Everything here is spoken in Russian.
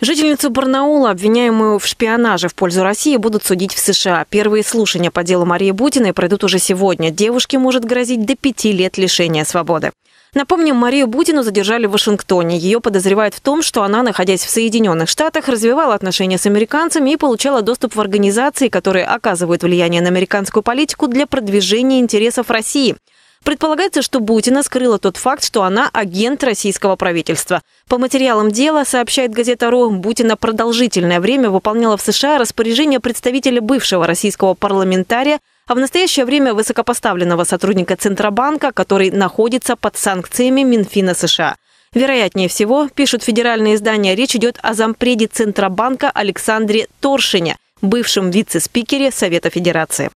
Жительницу Барнаула, обвиняемую в шпионаже в пользу России, будут судить в США. Первые слушания по делу Марии Бутиной пройдут уже сегодня. Девушке может грозить до пяти лет лишения свободы. Напомним, Марию Бутину задержали в Вашингтоне. Ее подозревают в том, что она, находясь в Соединенных Штатах, развивала отношения с американцами и получала доступ в организации, которые оказывают влияние на американскую политику для продвижения интересов России. Предполагается, что Бутина скрыла тот факт, что она агент российского правительства. По материалам дела, сообщает газета «Ру», Бутина продолжительное время выполняла в США распоряжение представителя бывшего российского парламентария а в настоящее время высокопоставленного сотрудника Центробанка, который находится под санкциями Минфина США. Вероятнее всего, пишут федеральные издания, речь идет о зампреде Центробанка Александре Торшине, бывшем вице-спикере Совета Федерации.